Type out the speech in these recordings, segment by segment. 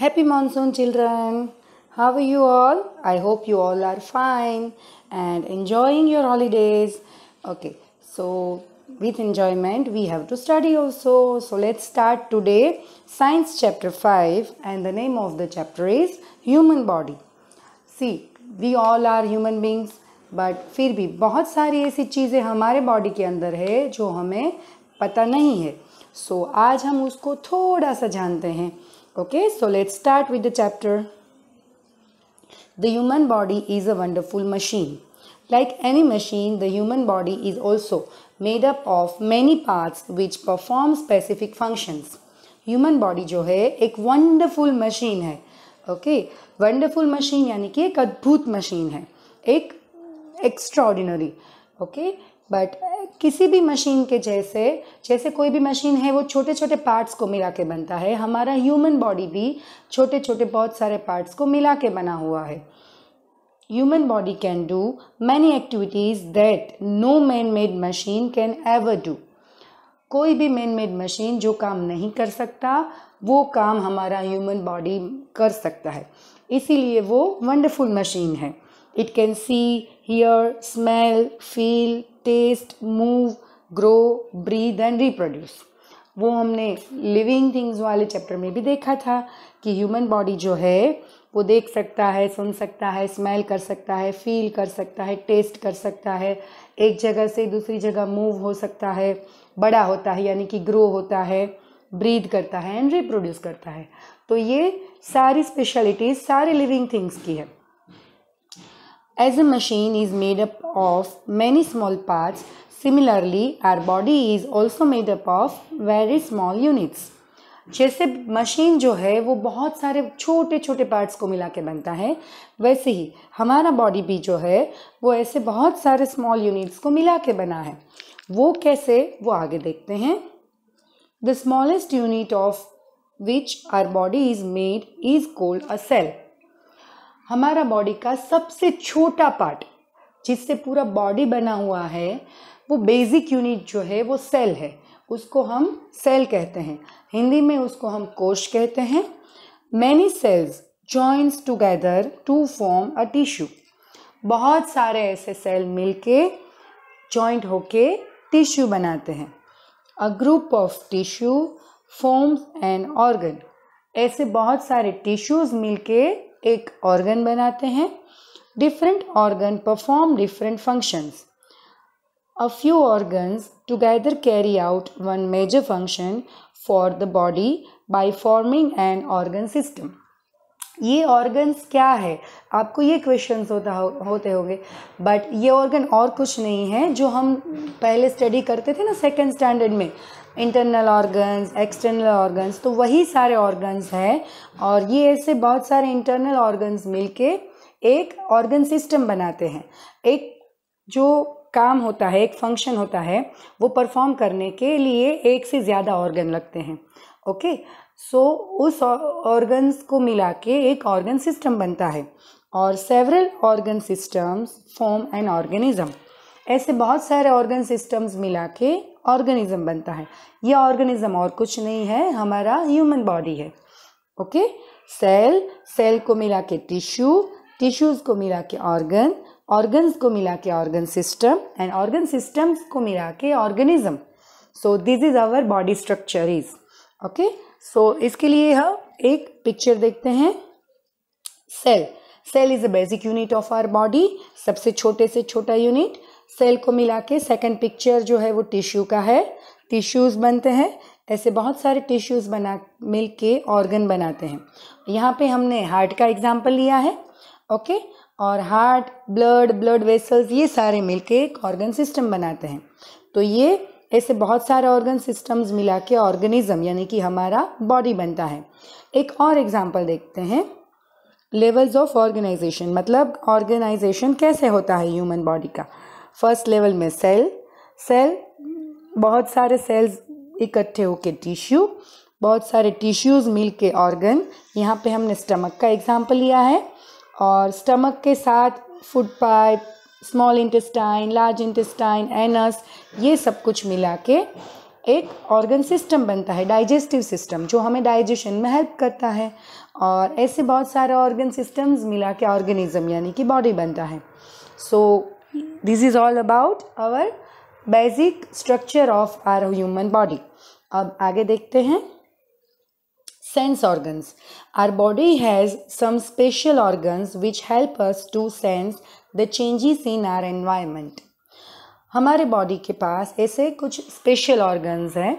happy monsoon children how are you all i hope you all are fine and enjoying your holidays okay so with enjoyment we have to study also so let's start today science chapter 5 and the name of the chapter is human body see we all are human beings but फिर भी बहुत सारी ऐसी चीज़ें हमारे body के अंदर है जो हमें पता नहीं है सो so, आज हम उसको थोड़ा सा जानते हैं Okay, so let's start with the chapter. The human body is a wonderful machine. Like any machine, the human body is also made up of many parts which perform specific functions. human body jo hai ek wonderful machine hai okay wonderful machine yani ki ek adbhut machine hai ek extraordinary okay but किसी भी machine के जैसे जैसे कोई भी machine है वो छोटे छोटे पार्ट्स को मिला के बनता है हमारा ह्यूमन बॉडी भी छोटे छोटे बहुत सारे पार्ट्स को मिला के बना हुआ है human body can do many activities that no man made machine can ever do कोई भी मैन मेड मशीन जो काम नहीं कर सकता वो काम हमारा ह्यूमन बॉडी कर सकता है इसीलिए वो वंडरफुल मशीन है it can see hear smell feel taste move grow breathe and reproduce वो हमने लिविंग थिंग्स वाले चैप्टर में भी देखा था कि ह्यूमन बॉडी जो है वो देख सकता है सुन सकता है स्मेल कर सकता है फील कर सकता है टेस्ट कर सकता है एक जगह से दूसरी जगह मूव हो सकता है बड़ा होता है यानी कि ग्रो होता है ब्रीद करता है एंड रिप्रोड्यूस करता है तो ये सारी स्पेशलिटीज़ सारे लिविंग थिंग्स की है As a machine is made up of many small parts, similarly our body is also made up of very small units. जैसे मशीन जो है वो बहुत सारे छोटे छोटे पार्ट्स को मिला के बनता है वैसे ही हमारा बॉडी भी जो है वो ऐसे बहुत सारे स्मॉल यूनिट्स को मिला के बना है वो कैसे वो आगे देखते हैं the smallest unit of which our body is made is called a cell हमारा बॉडी का सबसे छोटा पार्ट जिससे पूरा बॉडी बना हुआ है वो बेसिक यूनिट जो है वो सेल है उसको हम सेल कहते हैं हिंदी में उसको हम कोश कहते हैं many cells joins together to form a tissue बहुत सारे ऐसे सेल मिलके जॉइंट होके टिश्यू बनाते हैं a group of tissue forms and organ ऐसे बहुत सारे टिश्यूज़ मिलके एक ऑर्गन बनाते हैं different organ perform different functions a few organs together carry out one major function for the body by forming an organ system ये organs क्या है आपको ये क्वेश्चंस होता हो, होते होंगे बट ये ऑर्गन और कुछ नहीं है जो हम पहले स्टडी करते थे ना सेकेंड स्टैंडर्ड में इंटरनल ऑर्गन्स एक्सटर्नल ऑर्गन्स तो वही सारे ऑर्गन्स हैं और ये ऐसे बहुत सारे इंटरनल ऑर्गन्स मिलके एक ऑर्गन सिस्टम बनाते हैं एक जो काम होता है एक फंक्शन होता है वो परफॉर्म करने के लिए एक से ज़्यादा ऑर्गन लगते हैं ओके सो उस ऑर्गन्स को मिला के एक ऑर्गन सिस्टम बनता है और several organ systems form an organism ऐसे बहुत सारे ऑर्गन सिस्टम्स मिला के ऑर्गेनिज्म बनता है यह ऑर्गेनिज्म और कुछ नहीं है हमारा ह्यूमन बॉडी है ओके सेल सेल को मिला के टिश्यू टिश्यूज को मिला के ऑर्गन ऑर्गन को मिला के organ system and organ systems को मिला के organism so this is our body structure is okay so इसके लिए हम एक पिक्चर देखते हैं cell cell is a basic unit of our body सबसे छोटे से छोटा यूनिट सेल को मिला के सेकेंड पिक्चर जो है वो टिश्यू का है टिश्यूज़ बनते हैं ऐसे बहुत सारे टिश्यूज़ बना मिल के ऑर्गन बनाते हैं यहाँ पे हमने हार्ट का एग्जाम्पल लिया है ओके और हार्ट ब्लड ब्लड वेसल्स ये सारे मिल के एक ऑर्गन सिस्टम बनाते हैं तो ये ऐसे बहुत सारे ऑर्गन सिस्टम्स मिला के ऑर्गेनिज्म यानी कि हमारा बॉडी बनता है एक और एग्जाम्पल देखते हैं लेवल्स ऑफ ऑर्गेनाइजेशन मतलब ऑर्गेनाइजेशन कैसे होता है ह्यूमन बॉडी का फर्स्ट लेवल में सेल सेल बहुत सारे सेल्स इकट्ठे होके टिश्यू बहुत सारे टिश्यूज़ मिल के ऑर्गन यहाँ पे हमने स्टमक का एग्जाम्पल लिया है और स्टमक के साथ food pipe small intestine large intestine anus ये सब कुछ मिला के एक ऑर्गन सिस्टम बनता है डाइजेस्टिव सिस्टम जो हमें डाइजेशन में हेल्प करता है और ऐसे बहुत सारे ऑर्गन सिस्टम्स मिला के ऑर्गेनिज्म यानी कि बॉडी बनता है so so, this is all about our basic structure of our human body अब आगे देखते हैं sense organs our body has some special organs which help us to sense the changes in our environment हमारे body के पास ऐसे कुछ special organs हैं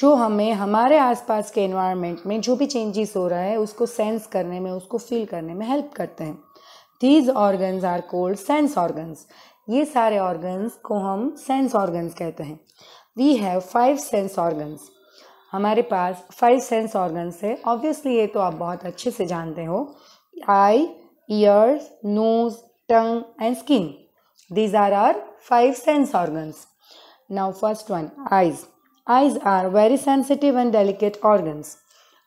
जो हमें हमारे आसपास के एनवायरनमेंट में जो भी चेंजेस हो रहा है उसको सेंस करने में उसको फील करने में हेल्प करते हैं these organs are called sense organs ये सारे ऑर्गन्स को हम सेंस ऑर्गन्स कहते हैं we have five sense organs हमारे पास फाइव सेंस ऑर्गन्स है ऑब्वियसली ये तो आप बहुत अच्छे से जानते हो eye ears nose tongue and skin these are our five sense organs now first one eyes eyes are very sensitive and delicate organs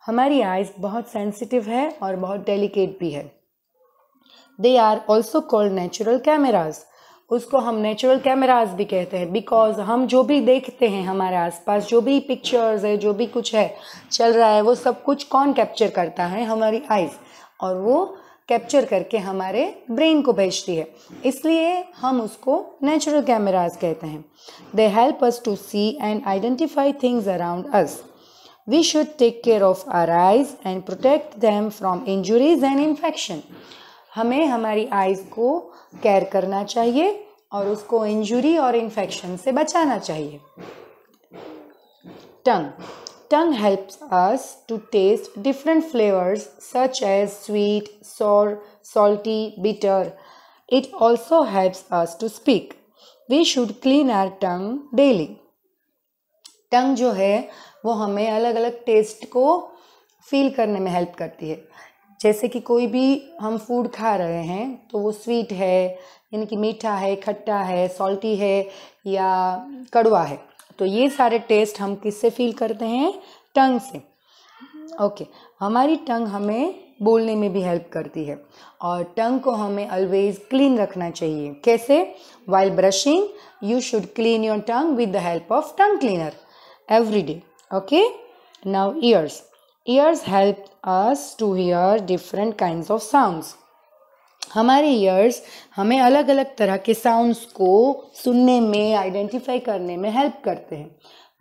हमारी आइज बहुत सेंसिटिव है और बहुत डेलीकेट भी है they are also called natural cameras उसको हम नेचुरल कैमराज भी कहते हैं बिकॉज हम जो भी देखते हैं हमारे आसपास जो भी पिक्चर्स है जो भी कुछ है चल रहा है वो सब कुछ कौन कैप्चर करता है हमारी आइज़ और वो कैप्चर करके हमारे ब्रेन को भेजती है इसलिए हम उसको नेचुरल कैमराज कहते हैं they help us to see and identify things around us we should take care of our eyes and protect them from injuries and infection हमें हमारी आइज को केयर करना चाहिए और उसको इंजुरी और इन्फेक्शन से बचाना चाहिए tongue tongue helps us to taste different flavours such as sweet sour salty bitter it also helps us to speak we should clean our tongue daily tongue जो है वो हमें अलग अलग टेस्ट को फील करने में हेल्प करती है जैसे कि कोई भी हम फूड खा रहे हैं तो वो स्वीट है यानी कि मीठा है खट्टा है सॉल्टी है या कड़वा है तो ये सारे टेस्ट हम किससे फील करते हैं टंग से ओके हमारी टंग हमें बोलने में भी हेल्प करती है और टंग को हमें ऑलवेज क्लीन रखना चाहिए कैसे while brushing you should clean your tongue with the help of tongue cleaner every day okay now ears ears help us to hear different kind of sounds हमारे ईयर्स हमें अलग अलग तरह के साउंड्स को सुनने में आइडेंटिफाई करने में हेल्प करते हैं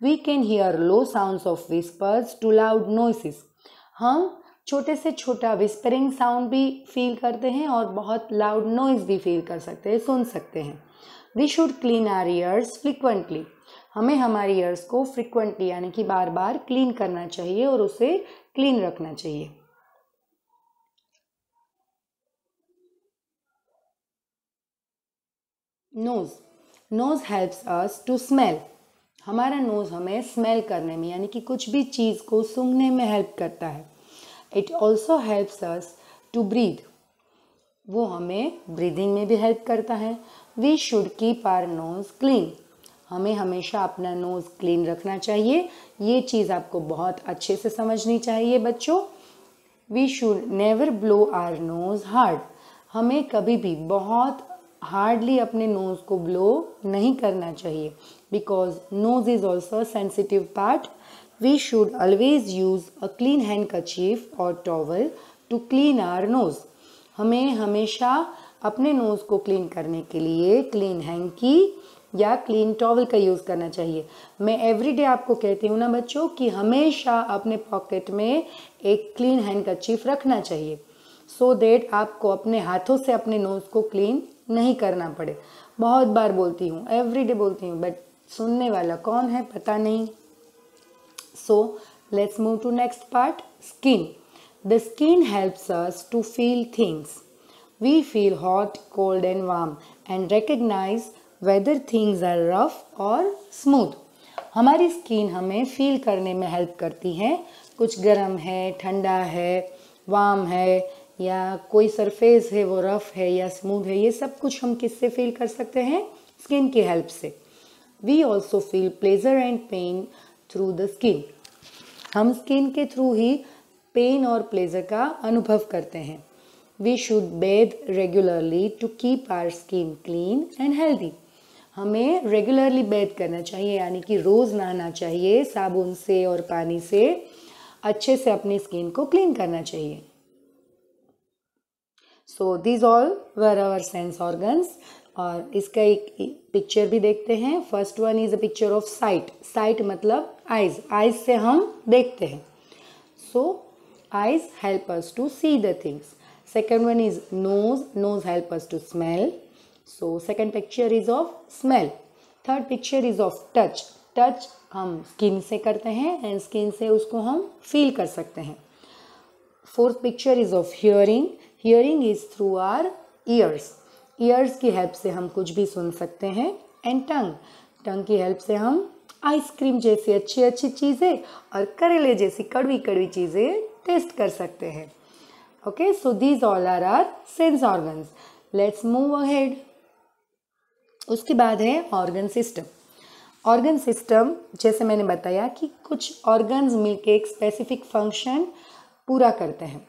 we can hear low sounds of whispers to loud noises हम छोटे से छोटा विस्परिंग साउंड भी फील करते हैं और बहुत लाउड नॉइज भी फील कर सकते हैं सुन सकते हैं we should clean our ears frequently हमें हमारे ईयर्स को फ्रिक्वेंटली यानी कि बार बार क्लीन करना चाहिए और उसे क्लीन रखना चाहिए nose nose helps us to smell हमारा नोज़ हमें स्मेल करने में यानी कि कुछ भी चीज़ को सूंघने में हेल्प करता है it also helps us to breathe वो हमें ब्रीदिंग में भी हेल्प करता है we should keep our nose clean हमें हमेशा अपना नोज़ क्लीन रखना चाहिए ये चीज़ आपको बहुत अच्छे से समझनी चाहिए बच्चों we should never blow our nose hard हमें कभी भी बहुत हार्डली अपने नोज़ को ब्लो नहीं करना चाहिए because nose is also sensitive part we should always use a clean handkerchief और towel to clean our nose हमें हमेशा अपने नोज़ को क्लीन करने के लिए क्लीन हैंड की या क्लीन टॉवल का यूज़ करना चाहिए मैं एवरीडे आपको कहती हूँ ना बच्चों कि हमेशा अपने पॉकेट में एक क्लीन हैंड का चीफ रखना चाहिए सो so देट आपको अपने हाथों से अपने नोज़ को क्लीन नहीं करना पड़े बहुत बार बोलती हूँ एवरीडे बोलती हूँ बट सुनने वाला कौन है पता नहीं so let's move to next part skin the skin helps us to feel things we feel hot cold and warm and recognise whether things are rough और स्मूथ हमारी स्किन हमें फील करने में हेल्प करती है कुछ गर्म है ठंडा है वाम है या कोई सरफेस है वो रफ़ है या स्मूथ है ये सब कुछ हम किससे फील कर सकते हैं स्किन की हेल्प से we also feel pleasure and pain through the skin हम स्किन के थ्रू ही पेन और प्लेजर का अनुभव करते हैं we should bathe regularly to keep our skin clean and healthy हमें रेगुलरली बैथ करना चाहिए यानी कि रोज़ नहाना चाहिए साबुन से और पानी से अच्छे से अपनी स्किन को क्लीन करना चाहिए so these all were our sense organs और इसका एक पिक्चर भी देखते हैं first one is a picture of sight sight मतलब आइज आइज से हम देखते हैं so eyes help us to see the things second one is nose nose help us to smell so second picture is of smell third picture is of touch touch हम skin से करते हैं and skin से उसको हम feel कर सकते हैं fourth picture is of hearing hearing is through our ears ears की हेल्प से हम कुछ भी सुन सकते हैं एंड टंग टंग की हेल्प से हम आइसक्रीम जैसी अच्छी अच्छी चीज़ें और करेले जैसी कड़वी कड़वी चीज़ें टेस्ट कर सकते हैं okay so these all are our sense organs let's move ahead उसके बाद है ऑर्गन सिस्टम ऑर्गन सिस्टम जैसे मैंने बताया कि कुछ ऑर्गन्स मिलके एक स्पेसिफिक फंक्शन पूरा करते हैं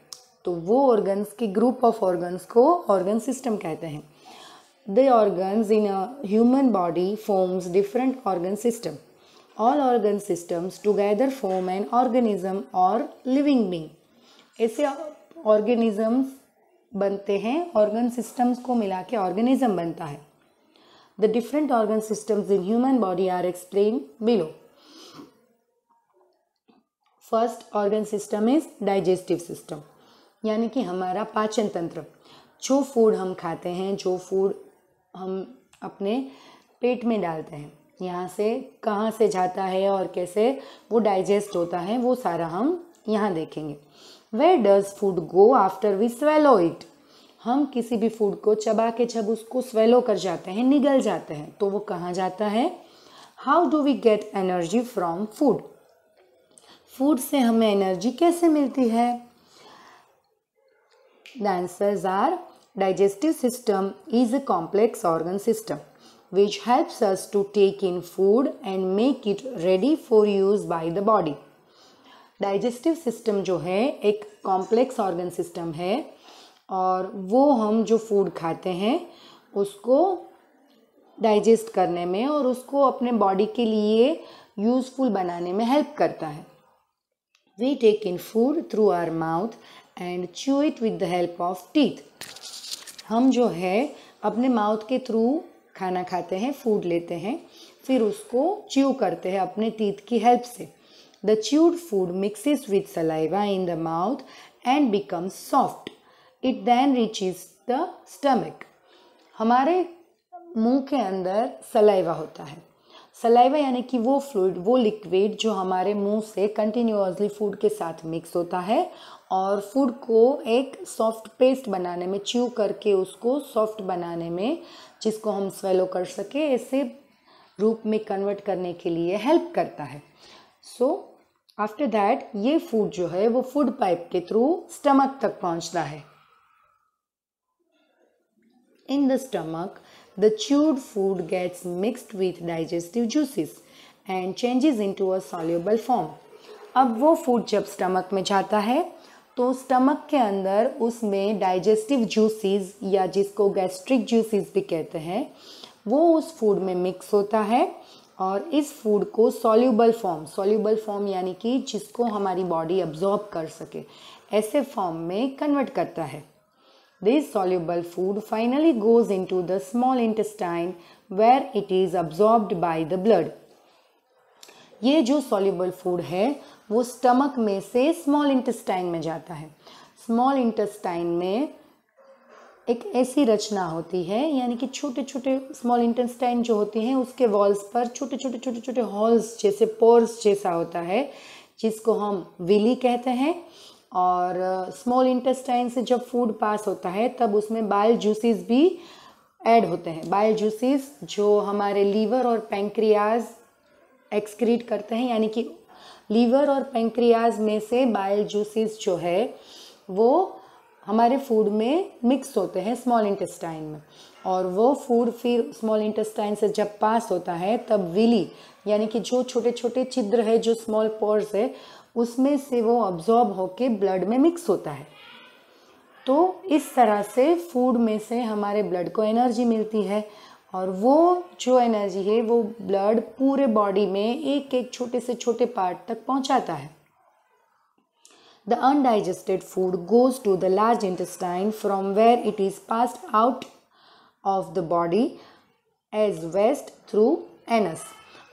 तो वो ऑर्गन्स के ग्रुप ऑफ ऑर्गन्स को ऑर्गन सिस्टम कहते हैं the organs in a human body forms different organ system all organ systems together form an organism और लिविंग बींग ऐसे ऑर्गेनिजम्स बनते हैं ऑर्गन सिस्टम्स को मिला के ऑर्गेनिज्म बनता है The different organ systems in human body are explained below. First organ system is digestive system यानी कि हमारा पाचन तंत्र जो फूड हम खाते हैं जो फूड हम अपने पेट में डालते हैं यहाँ से कहाँ से जाता है और कैसे वो डाइजेस्ट होता है वो सारा हम यहाँ देखेंगे where does food go after we swallow it हम किसी भी फूड को चबा के जब उसको स्वेलो कर जाते हैं निगल जाते हैं तो वो कहाँ जाता है how do we get energy from food food से हमें एनर्जी कैसे मिलती है the answers are digestive system is a complex organ system which helps us to take in food and make it ready for use by the body digestive system जो है एक complex organ system है और वो हम जो food खाते हैं उसको डाइजेस्ट करने में और उसको अपने बॉडी के लिए यूज़फुल बनाने में हेल्प करता है we take in food through our mouth and chew it with the help of teeth हम जो है अपने माउथ के थ्रू खाना खाते हैं फूड लेते हैं फिर उसको च्यू करते हैं अपने टीथ की हेल्प से the chewed food mixes with saliva in the mouth and becomes soft it then reaches the stomach हमारे मुंह के अंदर सलाइवा होता है सलाइवा यानी कि वो फ्लूड वो लिक्विड जो हमारे मुंह से कंटिन्यूसली फूड के साथ मिक्स होता है और फूड को एक सॉफ्ट पेस्ट बनाने में च्यू करके उसको सॉफ्ट बनाने में जिसको हम स्वेलो कर सके ऐसे रूप में कन्वर्ट करने के लिए हेल्प करता है सो आफ्टर दैट ये फूड जो है वो फूड पाइप के थ्रू स्टमक तक पहुंचता है In the stomach, the chewed food gets mixed with digestive juices and changes into a soluble form. अब वो फूड जब स्टमक में जाता है तो स्टमक के अंदर उसमें डाइजेस्टिव जूसेस या जिसको गैस्ट्रिक जूसेस भी कहते हैं वो उस फूड में मिक्स होता है और इस फूड को सॉल्यूबल फॉर्म सॉल्यूबल फॉर्म यानी कि जिसको हमारी बॉडी अब्जॉर्ब कर सके ऐसे फॉर्म में कन्वर्ट करता है This soluble food finally goes into the small intestine where it is absorbed by the blood. ये जो soluble food है वो stomach में से small intestine में जाता है small intestine में एक ऐसी रचना होती है यानी कि छोटे छोटे स्मॉल इंटेस्टाइन जो होते हैं उसके वॉल्स पर छोटे छोटे छोटे छोटे हॉल्स जैसे पोर्स जैसा होता है जिसको हम विली कहते हैं और स्मॉल इंटेस्टाइन से जब फूड पास होता है तब उसमें बाइल जूसेस भी ऐड होते हैं बाइल जूसेस जो हमारे लीवर और पेंक्रियाज एक्सक्रीट करते हैं यानी कि लीवर और पेंक्रियाज में से बाइल जूसेस जो है वो हमारे फूड में मिक्स होते हैं स्मॉल इंटेस्टाइन में और वो फूड फिर स्मॉल इंटेस्टाइन से जब पास होता है तब विली यानी कि जो छोटे छोटे छिद्र है जो स्मॉल पोर्स है उसमें से वो अब्जॉर्ब होके ब्लड में मिक्स होता है तो इस तरह से फूड में से हमारे ब्लड को एनर्जी मिलती है और वो जो एनर्जी है वो ब्लड पूरे बॉडी में एक एक छोटे से छोटे पार्ट तक पहुंचाता है the undigested food goes to the large intestine from where it is passed out of the body as waste through anus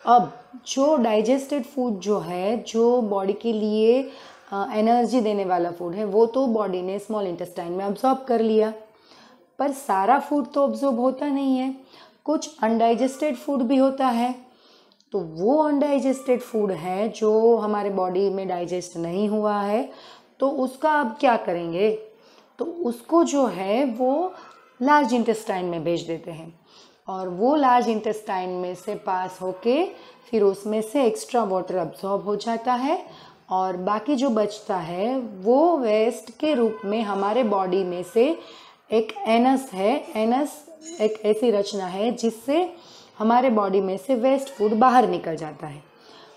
अब जो डाइजेस्टेड फूड जो है जो बॉडी के लिए एनर्जी देने वाला फूड है वो तो बॉडी ने स्मॉल इंटेस्टाइन में अब्जॉर्ब कर लिया पर सारा फूड तो ऑब्जॉर्ब होता नहीं है कुछ अनडाइजेस्टेड फूड भी होता है तो वो अनडाइजेस्टेड फूड है जो हमारे बॉडी में डाइजेस्ट नहीं हुआ है तो उसका अब क्या करेंगे तो उसको जो है वो लार्ज इंटेस्टाइन में भेज देते हैं और वो लार्ज इंटेस्टाइन में से पास होके फिर उसमें से एक्स्ट्रा वाटर अब्जॉर्ब हो जाता है और बाकी जो बचता है वो वेस्ट के रूप में हमारे बॉडी में से एक एनस है एनस एक ऐसी रचना है जिससे हमारे बॉडी में से वेस्ट फूड बाहर निकल जाता है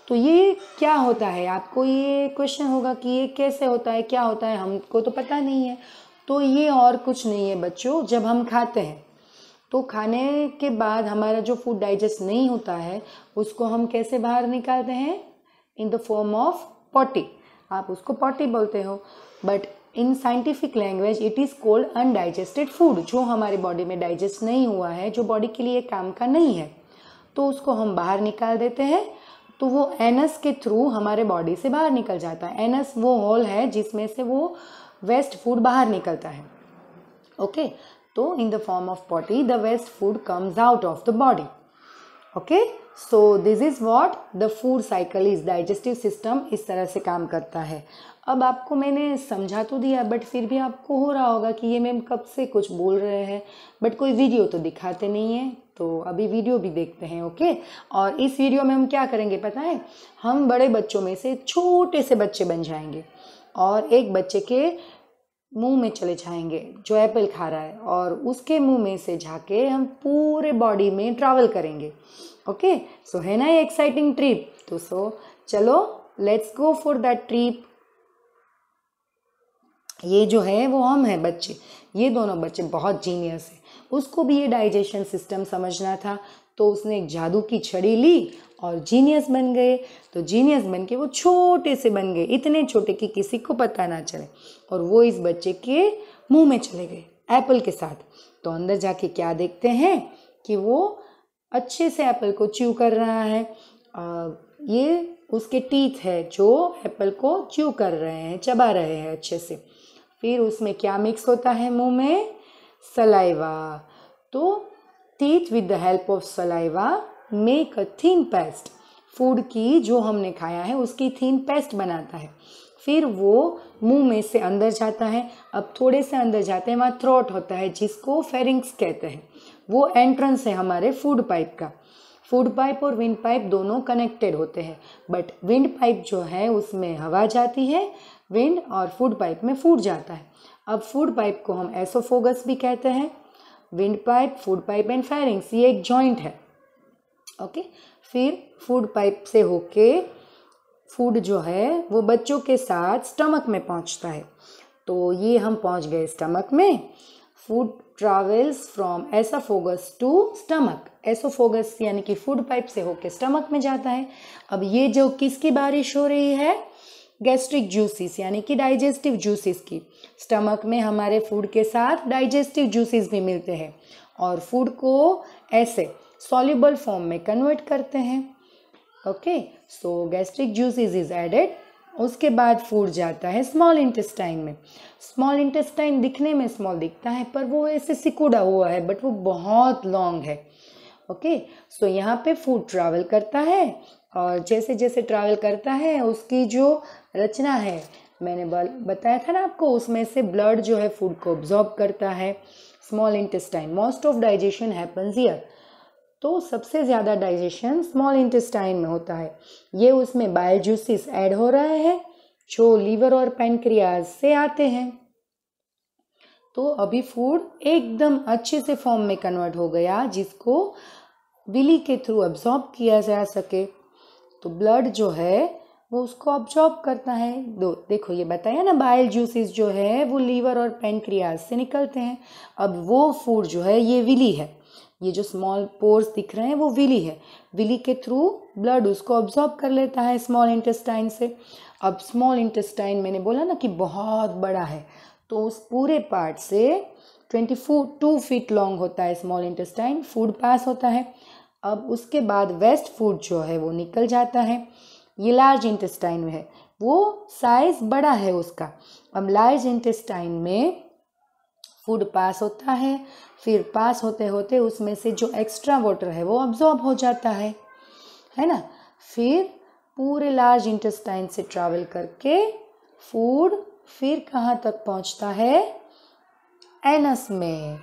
तो ये क्या होता है आपको ये क्वेश्चन होगा कि ये कैसे होता है क्या होता है हमको तो पता नहीं है तो ये और कुछ नहीं है बच्चों जब हम खाते हैं तो खाने के बाद हमारा जो फूड डाइजेस्ट नहीं होता है उसको हम कैसे बाहर निकालते हैं in the form of potty आप उसको पॉटी बोलते हो but in scientific language it is called undigested food जो हमारे बॉडी में डाइजेस्ट नहीं हुआ है जो बॉडी के लिए काम का नहीं है तो उसको हम बाहर निकाल देते हैं तो वो एनस के थ्रू हमारे बॉडी से बाहर निकल जाता है एनस वो हॉल है जिसमें से वो वेस्ट फूड बाहर निकलता है ओके okay? तो in the form of body the waste food comes out of the body okay so this is what the food cycle is digestive system इस तरह से काम करता है अब आपको मैंने समझा तो दिया बट फिर भी आपको हो रहा होगा कि ये मैम कब से कुछ बोल रहे हैं बट कोई वीडियो तो दिखाते नहीं है तो अभी वीडियो भी देखते हैं ओके और इस वीडियो में हम क्या करेंगे पता है हम बड़े बच्चों में से छोटे से बच्चे बन जाएंगे और एक बच्चे के मुंह में चले जाएंगे जो एप्पल खा रहा है और उसके मुंह में से जाके हम पूरे बॉडी में ट्रैवल करेंगे ओके सो है ना ये एक्साइटिंग ट्रिप तो सो चलो let's go for that trip ये जो है वो हम हैं बच्चे ये दोनों बच्चे बहुत जीनियस है उसको भी ये डाइजेशन सिस्टम समझना था तो उसने एक जादू की छड़ी ली और जीनियस बन गए तो जीनियस बन के वो छोटे से बन गए इतने छोटे कि किसी को पता ना चले और वो इस बच्चे के मुंह में चले गए एप्पल के साथ तो अंदर जाके क्या देखते हैं कि वो अच्छे से एप्पल को च्यू कर रहा है आ, ये उसके टीथ है जो एप्पल को च्यू कर रहे हैं चबा रहे हैं अच्छे से फिर उसमें क्या मिक्स होता है मुंह में सलाइवा तो teeth with the help of saliva make a thin paste food की जो हमने खाया है उसकी थीन पेस्ट बनाता है फिर वो मुंह में से अंदर जाता है अब थोड़े से अंदर जाते हैं वहाँ थ्रोट होता है जिसको फेरिंग्स कहते हैं वो एंट्रेंस है हमारे फूड पाइप का फूड पाइप और विंड पाइप दोनों कनेक्टेड होते हैं बट विंड पाइप जो है उसमें हवा जाती है विंड और फूड पाइप में फूड जाता है अब फूड पाइप को हम एसोफोगस भी कहते हैं wind pipe food pipe and pharynx ये एक जॉइंट है ओके फिर फूड पाइप से होके फूड जो है वो बच्चों के साथ स्टमक में पहुंचता है तो ये हम पहुंच गए स्टमक में food travels from oesophagus to stomach oesophagus यानी कि फूड पाइप से होके स्टमक में जाता है अब ये जो किसकी बारिश हो रही है गैस्ट्रिक जूसेस यानी कि डाइजेस्टिव जूसेस की स्टमक में हमारे फूड के साथ डाइजेस्टिव जूसेस भी मिलते हैं और फूड को ऐसे सॉल्यूबल फॉर्म में कन्वर्ट करते हैं okay so gastric juice is is added उसके बाद फूड जाता है स्मॉल इंटेस्टाइन में स्मॉल इंटेस्टाइन दिखने में स्मॉल दिखता है पर वो ऐसे सिकुड़ा हुआ है बट वो बहुत लॉन्ग है ओके सो यहाँ पे फूड ट्रैवल करता है और जैसे जैसे ट्रैवल करता है उसकी जो रचना है मैंने बताया था ना आपको उसमें से ब्लड जो है फूड को ऑब्जॉर्ब करता है small intestine most of digestion happens here तो सबसे ज़्यादा डाइजेशन स्मॉल इंटेस्टाइन में होता है ये उसमें बायो जूसिस ऐड हो रहा है जो लीवर और पेनक्रियाज से आते हैं तो अभी फूड एकदम अच्छे से फॉर्म में कन्वर्ट हो गया जिसको बिली के थ्रू अब्जॉर्ब किया जा सके तो ब्लड जो है वो उसको ऑब्जॉर्ब करता है दो देखो ये बताया ना बाइल जूसेस जो है वो लीवर और पेनक्रियाज से निकलते हैं अब वो फूड जो है ये विली है ये जो स्मॉल पोर्स दिख रहे हैं वो विली है विली के थ्रू ब्लड उसको ऑब्जॉर्ब कर लेता है स्मॉल इंटेस्टाइन से अब स्मॉल इंटेस्टाइन मैंने बोला ना कि बहुत बड़ा है तो उस पूरे पार्ट से ट्वेंटी टू फीट लॉन्ग होता है स्मॉल इंटेस्टाइन फूड पास होता है अब उसके बाद वेस्ट फूड जो है वो निकल जाता है ये लार्ज इंटेस्टाइन में है वो साइज़ बड़ा है उसका अब लार्ज इंटेस्टाइन में फूड पास होता है फिर पास होते होते उसमें से जो एक्स्ट्रा वाटर है वो अब्जॉर्ब हो जाता है है ना फिर पूरे लार्ज इंटेस्टाइन से ट्रैवल करके फूड फिर कहाँ तक पहुँचता है एनस में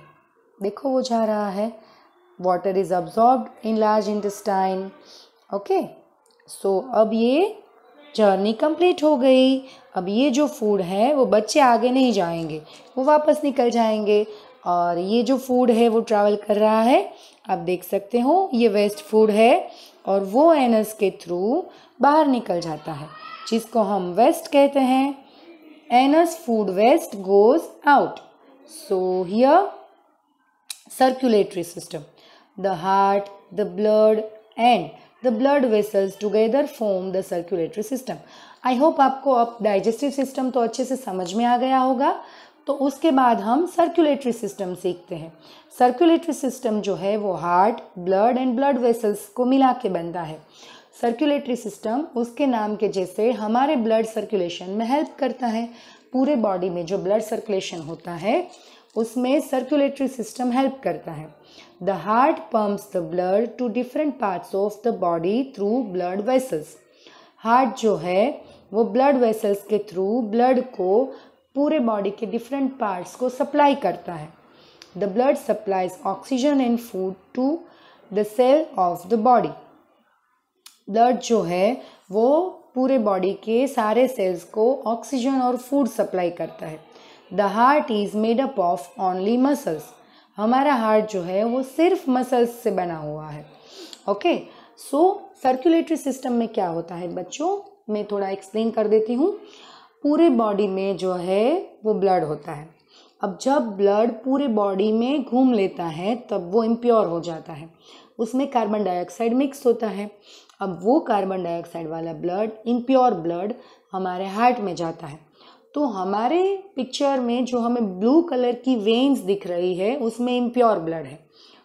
देखो वो जा रहा है water is absorb in large intestine okay so अब ये जर्नी कंप्लीट हो गई अब ये जो फूड है वो बच्चे आगे नहीं जाएंगे वो वापस निकल जाएंगे और ये जो फूड है वो ट्रैवल कर रहा है आप देख सकते हो ये वेस्ट फूड है और वो एनस के थ्रू बाहर निकल जाता है जिसको हम वेस्ट कहते हैं anus food waste goes out so here circulatory system the heart the blood and the blood vessels together form the circulatory system I hope आपको अब डाइजेस्टिव सिस्टम तो अच्छे से समझ में आ गया होगा तो उसके बाद हम सर्कुलेटरी सिस्टम सीखते हैं सर्कुलेटरी सिस्टम जो है वो heart blood and blood vessels को मिला के बनता है सर्कुलेटरी सिस्टम उसके नाम के जैसे हमारे ब्लड सर्कुलेशन में हेल्प करता है पूरे बॉडी में जो ब्लड सर्कुलेशन होता है उसमें सर्कुलेटरी सिस्टम हेल्प करता है the heart pumps the blood to different parts of the body through blood vessels heart जो है वो ब्लड वेसल्स के थ्रू ब्लड को पूरे बॉडी के डिफरेंट पार्ट्स को सप्लाई करता है the blood supplies oxygen and food to the cell of the body blood जो है वो पूरे बॉडी के सारे सेल्स को ऑक्सीजन और फूड सप्लाई करता है the heart is made up of only muscles हमारा हार्ट जो है वो सिर्फ मसल्स से बना हुआ है ओके सो सर्कुलेटरी सिस्टम में क्या होता है बच्चों मैं थोड़ा एक्सप्लेन कर देती हूँ पूरे बॉडी में जो है वो ब्लड होता है अब जब ब्लड पूरे बॉडी में घूम लेता है तब वो इम्प्योर हो जाता है उसमें कार्बन डाइऑक्साइड मिक्स होता है अब वो कार्बन डाइऑक्साइड वाला ब्लड इम्प्योर ब्लड हमारे हार्ट में जाता है तो हमारे पिक्चर में जो हमें ब्लू कलर की वेन्स दिख रही है उसमें इम्प्योर ब्लड है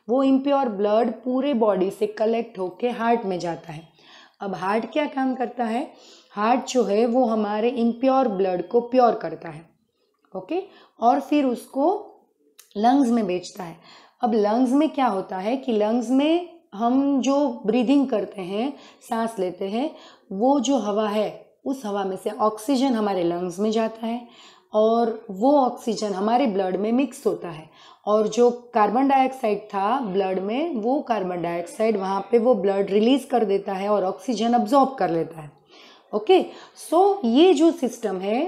वो इम्प्योर ब्लड पूरे बॉडी से कलेक्ट होके हार्ट में जाता है अब हार्ट क्या काम करता है हार्ट जो है वो हमारे इम्प्योर ब्लड को प्योर करता है ओके और फिर उसको लंग्स में बेचता है अब लंग्स में क्या होता है कि लंग्स में हम जो ब्रीदिंग करते हैं सांस लेते हैं वो जो हवा है उस हवा में से ऑक्सीजन हमारे लंग्स में जाता है और वो ऑक्सीजन हमारे ब्लड में मिक्स होता है और जो कार्बन डाइऑक्साइड था ब्लड में वो कार्बन डाइऑक्साइड वहाँ पे वो ब्लड रिलीज़ कर देता है और ऑक्सीजन अब्जॉर्ब कर लेता है ओके सो so, ये जो सिस्टम है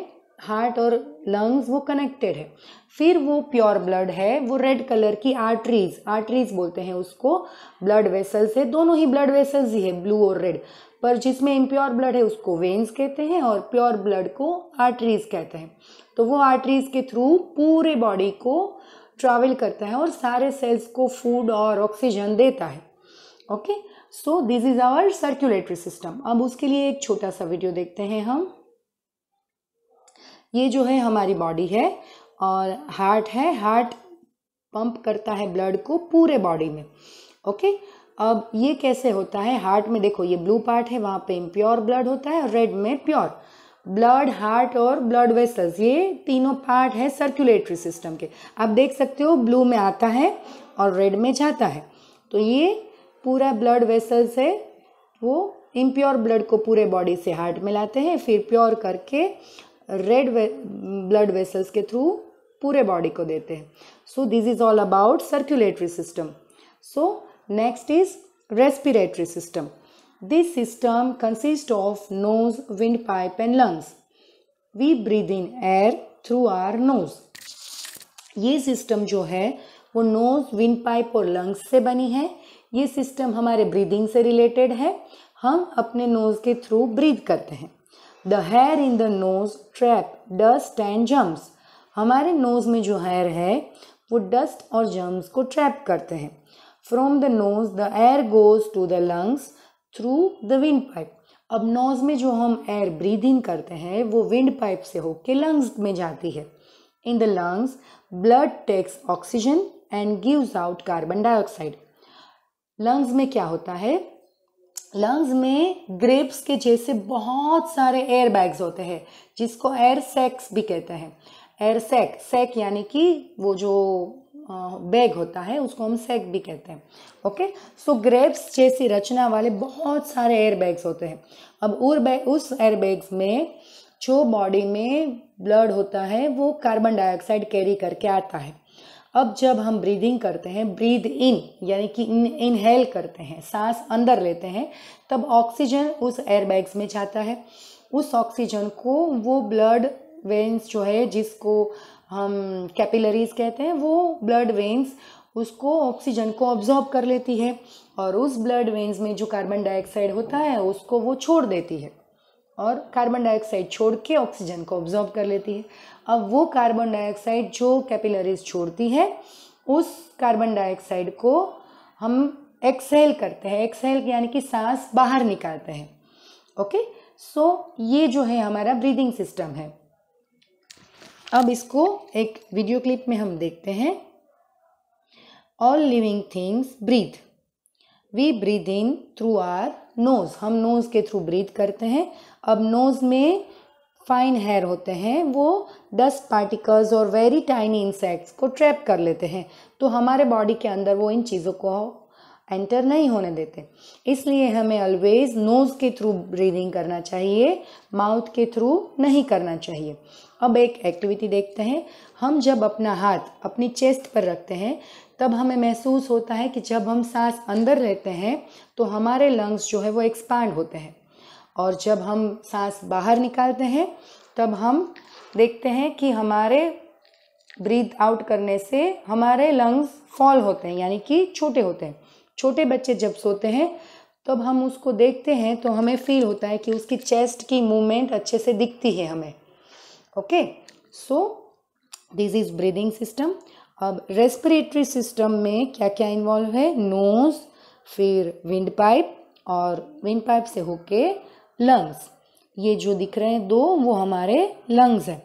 हार्ट और लंग्स वो कनेक्टेड है फिर वो प्योर ब्लड है वो रेड कलर की आर्टरीज आर्टरीज बोलते हैं उसको ब्लड वेसल्स है दोनों ही ब्लड वेसल्स ही है ब्लू और रेड पर जिसमें इम्प्योर ब्लड है उसको वेन्स कहते हैं और प्योर ब्लड को आर्टरीज कहते हैं तो वो आर्टरीज के थ्रू पूरे बॉडी को ट्रैवल करता है और सारे सेल्स को फूड और ऑक्सीजन देता है okay so this is our circulatory system अब उसके लिए एक छोटा सा वीडियो देखते हैं हम ये जो है हमारी बॉडी है और हार्ट है हार्ट पंप करता है ब्लड को पूरे बॉडी में ओके अब ये कैसे होता है हार्ट में देखो ये ब्लू पार्ट है वहाँ पे इम्प्योर ब्लड होता है और रेड में प्योर ब्लड हार्ट और ब्लड वेसल्स ये तीनों पार्ट है सर्कुलेटरी सिस्टम के आप देख सकते हो ब्लू में आता है और रेड में जाता है तो ये पूरा ब्लड वेसल्स है वो इम्प्योर ब्लड को पूरे बॉडी से हार्ट में लाते हैं फिर प्योर करके रेड ब्लड वेसल्स के थ्रू पूरे बॉडी को देते हैं so this is all about circulatory system so next is respiratory system system consist of nose wind pipe and lungs we breathe in air through our nose ये system जो है वो nose wind pipe और lungs से बनी है ये system हमारे ब्रीदिंग से रिलेटेड है हम अपने नोज के थ्रू ब्रीद करते हैं the hair in the nose trap dust and germs हमारे नोज़ में जो हेयर है वो डस्ट और जर्म्स को ट्रैप करते हैं from the nose the air goes to the lungs through the wind pipe अब नोज़ में जो हम एयर ब्रीद इन करते हैं वो विंड पाइप से होके लंग्स में जाती है in the lungs blood takes oxygen and gives out carbon dioxide lungs में क्या होता है लंग्स में ग्रेप्स के जैसे बहुत सारे एयर बैग्स होते हैं जिसको एयर सेक्स भी कहते हैं एयर सैक सैक यानी कि वो जो बैग होता है उसको हम सैक भी कहते हैं ओके सो ग्रेप्स जैसी रचना वाले बहुत सारे एयर बैग्स होते हैं अब उर बैग उस एयर बैग्स में जो बॉडी में ब्लड होता है वो कार्बन डाइऑक्साइड कैरी करके आता है अब जब हम ब्रीदिंग करते हैं ब्रीद इन यानी कि इन इनहेल करते हैं सांस अंदर लेते हैं तब ऑक्सीजन उस एयरबैग्स में जाता है उस ऑक्सीजन को वो ब्लड वेंस जो है जिसको हम कैपिलरीज कहते हैं वो ब्लड वेंस उसको ऑक्सीजन को ऑब्जॉर्ब कर लेती है और उस ब्लड वेंस में जो कार्बन डाइऑक्साइड होता है उसको वो छोड़ देती है और कार्बन डाइऑक्साइड छोड़ के ऑक्सीजन को ऑब्जॉर्ब कर लेती है अब वो कार्बन डाइऑक्साइड जो कैपिलरीज छोड़ती है उस कार्बन डाइऑक्साइड को हम एक्सेल करते हैं एक्सेल यानी कि सांस बाहर निकालते हैं ओके सो so, ये जो है हमारा ब्रीदिंग सिस्टम है अब इसको एक वीडियो क्लिप में हम देखते हैं all living things breathe we breathe in through our nose हम नोज़ के थ्रू ब्रीथ करते हैं अब नोज़ में फाइन हेयर होते हैं वो डस्ट पार्टिकल्स और वेरी टाइनी इंसेक्ट्स को ट्रैप कर लेते हैं तो हमारे बॉडी के अंदर वो इन चीज़ों को एंटर नहीं होने देते इसलिए हमें ऑलवेज नोज़ के थ्रू ब्रीदिंग करना चाहिए माउथ के थ्रू नहीं करना चाहिए अब एक एक्टिविटी देखते हैं हम जब अपना हाथ अपनी चेस्ट पर रखते हैं तब हमें महसूस होता है कि जब हम सांस अंदर लेते हैं तो हमारे लंग्स जो है वो एक्सपांड होते हैं और जब हम सांस बाहर निकालते हैं तब हम देखते हैं कि हमारे ब्रीथ आउट करने से हमारे लंग्स फॉल होते हैं यानी कि छोटे होते हैं छोटे बच्चे जब सोते हैं तब हम उसको देखते हैं तो हमें फील होता है कि उसकी चेस्ट की मूवमेंट अच्छे से दिखती है हमें okay so this is breathing system अब रेस्पिरेटरी सिस्टम में क्या क्या इन्वॉल्व है नोज फिर विंड पाइप और विंड पाइप से होके लंग्स ये जो दिख रहे हैं दो वो हमारे लंग्स हैं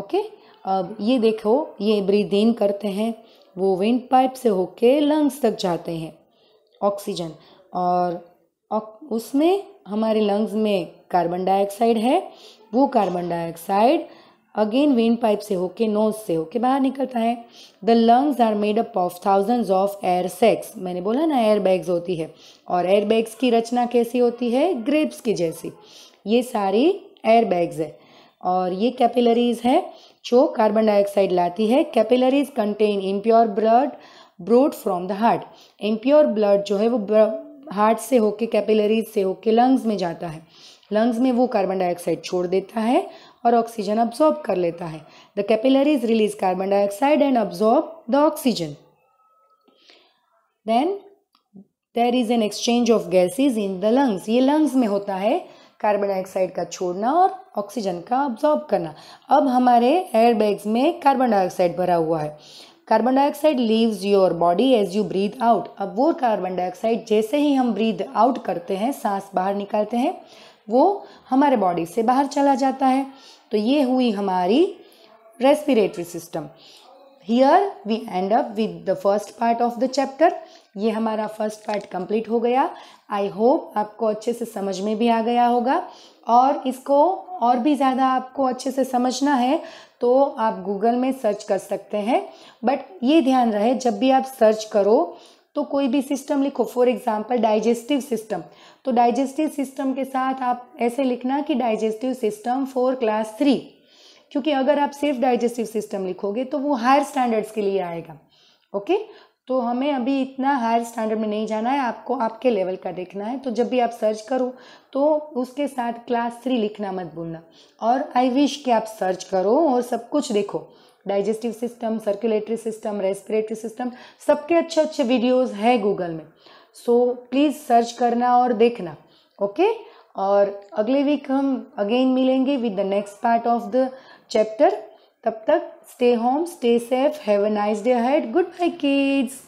ओके अब ये देखो ये ब्रीद इन करते हैं वो विंड पाइप से होके लंग्स तक जाते हैं ऑक्सीजन और उसमें हमारे लंग्स में कार्बन डाइऑक्साइड है वो carbon dioxide again wind pipe से होके नोज से होके बाहर निकलता है the lungs are made up of thousands of air sacs मैंने बोला ना एयर बैग्स होती है और एयर बैग्स की रचना कैसी होती है ग्रेप्स की जैसी ये सारी एयर बैग्स है और ये कैपिलरीज है जो कार्बन डाइऑक्साइड लाती है capillaries contain impure blood brought from the heart impure blood जो है वो हार्ट से होके कैपिलरीज से होके लंग्स में जाता है लंग्स में वो कार्बन डाइऑक्साइड छोड़ देता है और ऑक्सीजन अब्जॉर्ब कर लेता है the capillaries release carbon dioxide and absorb the oxygen then there is an exchange of gases in the lungs ये लंग्स में होता है कार्बन डाइऑक्साइड का छोड़ना और ऑक्सीजन का अब्जॉर्ब करना अब हमारे एयर बैग्स में कार्बन डाइऑक्साइड भरा हुआ है carbon dioxide leaves your body as you breathe out अब वो कार्बन डाइऑक्साइड जैसे ही हम ब्रीद आउट करते हैं सांस बाहर निकालते हैं वो हमारे बॉडी से बाहर चला जाता है तो ये हुई हमारी respiratory system here we end up with the first part of the chapter ये हमारा फर्स्ट पार्ट कंप्लीट हो गया आई होप आपको अच्छे से समझ में भी आ गया होगा और इसको और भी ज़्यादा आपको अच्छे से समझना है तो आप गूगल में सर्च कर सकते हैं बट ये ध्यान रहे जब भी आप सर्च करो तो कोई भी सिस्टम लिखो फॉर एग्जाम्पल डाइजेस्टिव सिस्टम तो डाइजेस्टिव सिस्टम के साथ आप ऐसे लिखना कि digestive system for class three क्योंकि अगर आप सिर्फ डाइजेस्टिव सिस्टम लिखोगे तो वो हायर स्टैंडर्ड्स के लिए आएगा ओके तो हमें अभी इतना हायर स्टैंडर्ड में नहीं जाना है आपको आपके लेवल का देखना है तो जब भी आप सर्च करो तो उसके साथ क्लास थ्री लिखना मत भूलना और आई विश कि आप सर्च करो और सब कुछ देखो digestive system circulatory system respiratory system सबके अच्छे अच्छे वीडियोस है गूगल में सो so, प्लीज़ सर्च करना और देखना ओके okay? और अगले वीक हम अगेन मिलेंगे with the next part of the chapter तब तक stay home stay safe have a nice day head goodbye kids